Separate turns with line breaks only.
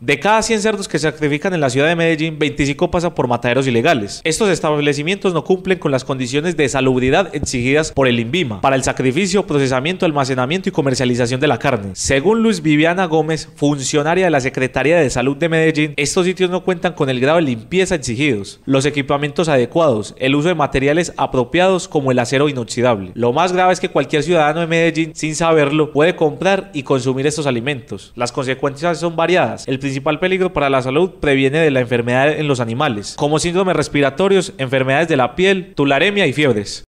De cada 100 cerdos que se sacrifican en la ciudad de Medellín, 25 pasan por mataderos ilegales. Estos establecimientos no cumplen con las condiciones de salubridad exigidas por el INVIMA para el sacrificio, procesamiento, almacenamiento y comercialización de la carne. Según Luis Viviana Gómez, funcionaria de la Secretaría de Salud de Medellín, estos sitios no cuentan con el grado de limpieza exigidos, los equipamientos adecuados, el uso de materiales apropiados como el acero inoxidable. Lo más grave es que cualquier ciudadano de Medellín, sin saberlo, puede comprar y consumir estos alimentos. Las consecuencias son variadas. El principal peligro para la salud previene de la enfermedad en los animales, como síndromes respiratorios, enfermedades de la piel, tularemia y fiebres.